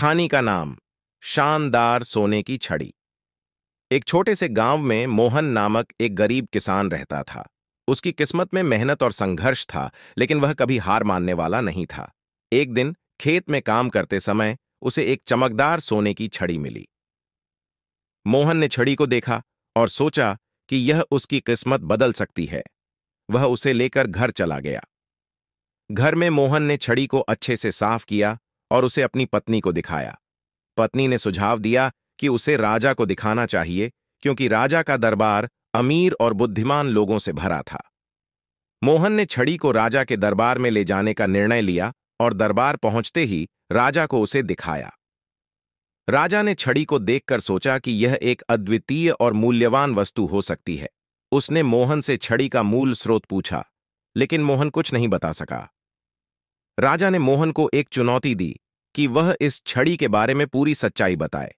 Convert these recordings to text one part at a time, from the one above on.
खानी का नाम शानदार सोने की छड़ी एक छोटे से गांव में मोहन नामक एक गरीब किसान रहता था उसकी किस्मत में मेहनत और संघर्ष था लेकिन वह कभी हार मानने वाला नहीं था एक दिन खेत में काम करते समय उसे एक चमकदार सोने की छड़ी मिली मोहन ने छड़ी को देखा और सोचा कि यह उसकी किस्मत बदल सकती है वह उसे लेकर घर चला गया घर में मोहन ने छड़ी को अच्छे से साफ किया और उसे अपनी पत्नी को दिखाया पत्नी ने सुझाव दिया कि उसे राजा को दिखाना चाहिए क्योंकि राजा का दरबार अमीर और बुद्धिमान लोगों से भरा था मोहन ने छड़ी को राजा के दरबार में ले जाने का निर्णय लिया और दरबार पहुंचते ही राजा को उसे दिखाया राजा ने छड़ी को देखकर सोचा कि यह एक अद्वितीय और मूल्यवान वस्तु हो सकती है उसने मोहन से छड़ी का मूल स्रोत पूछा लेकिन मोहन कुछ नहीं बता सका राजा ने मोहन को एक चुनौती दी कि वह इस छड़ी के बारे में पूरी सच्चाई बताए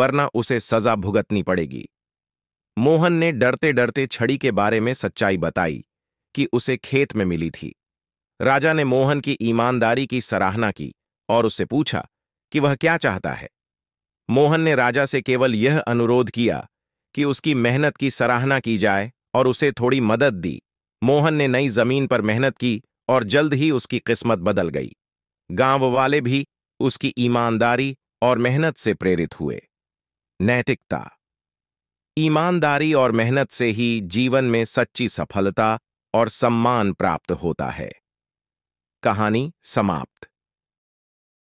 वरना उसे सजा भुगतनी पड़ेगी मोहन ने डरते डरते छड़ी के बारे में सच्चाई बताई कि उसे खेत में मिली थी राजा ने मोहन की ईमानदारी की सराहना की और उससे पूछा कि वह क्या चाहता है मोहन ने राजा से केवल यह अनुरोध किया कि उसकी मेहनत की सराहना की जाए और उसे थोड़ी मदद दी मोहन ने नई जमीन पर मेहनत की और जल्द ही उसकी किस्मत बदल गई गांव वाले भी उसकी ईमानदारी और मेहनत से प्रेरित हुए नैतिकता ईमानदारी और मेहनत से ही जीवन में सच्ची सफलता और सम्मान प्राप्त होता है कहानी समाप्त